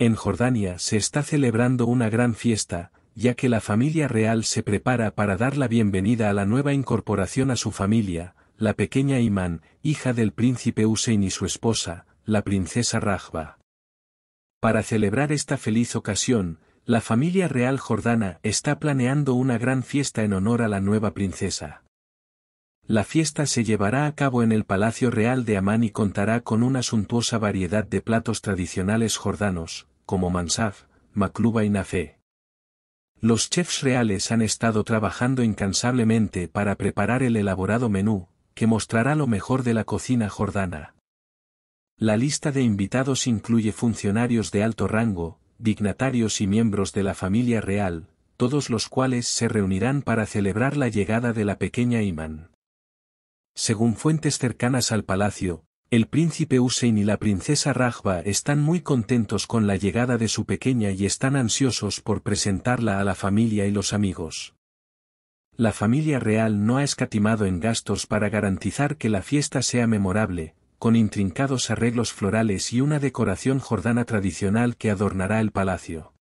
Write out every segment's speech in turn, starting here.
En Jordania se está celebrando una gran fiesta, ya que la familia real se prepara para dar la bienvenida a la nueva incorporación a su familia, la pequeña Imán, hija del príncipe Hussein y su esposa, la princesa Rajba. Para celebrar esta feliz ocasión, la familia real jordana está planeando una gran fiesta en honor a la nueva princesa. La fiesta se llevará a cabo en el Palacio Real de Amán y contará con una suntuosa variedad de platos tradicionales jordanos, como mansaf, makluba y nafé. Los chefs reales han estado trabajando incansablemente para preparar el elaborado menú, que mostrará lo mejor de la cocina jordana. La lista de invitados incluye funcionarios de alto rango, dignatarios y miembros de la familia real, todos los cuales se reunirán para celebrar la llegada de la pequeña imán. Según fuentes cercanas al palacio, el príncipe Hussein y la princesa Rajba están muy contentos con la llegada de su pequeña y están ansiosos por presentarla a la familia y los amigos. La familia real no ha escatimado en gastos para garantizar que la fiesta sea memorable, con intrincados arreglos florales y una decoración jordana tradicional que adornará el palacio.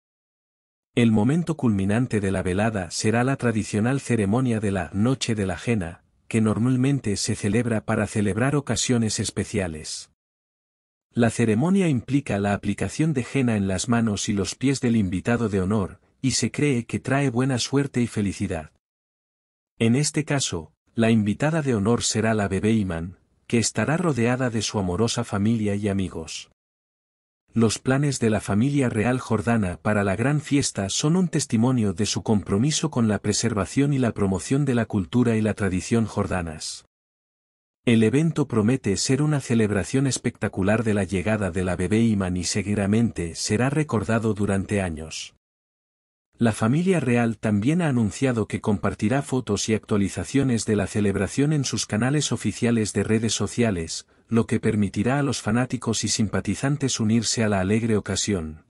El momento culminante de la velada será la tradicional ceremonia de la Noche de la Jena, que normalmente se celebra para celebrar ocasiones especiales. La ceremonia implica la aplicación de jena en las manos y los pies del invitado de honor, y se cree que trae buena suerte y felicidad. En este caso, la invitada de honor será la bebé Iman, que estará rodeada de su amorosa familia y amigos los planes de la familia real jordana para la gran fiesta son un testimonio de su compromiso con la preservación y la promoción de la cultura y la tradición jordanas. El evento promete ser una celebración espectacular de la llegada de la bebé Iman y seguramente será recordado durante años. La familia real también ha anunciado que compartirá fotos y actualizaciones de la celebración en sus canales oficiales de redes sociales, lo que permitirá a los fanáticos y simpatizantes unirse a la alegre ocasión.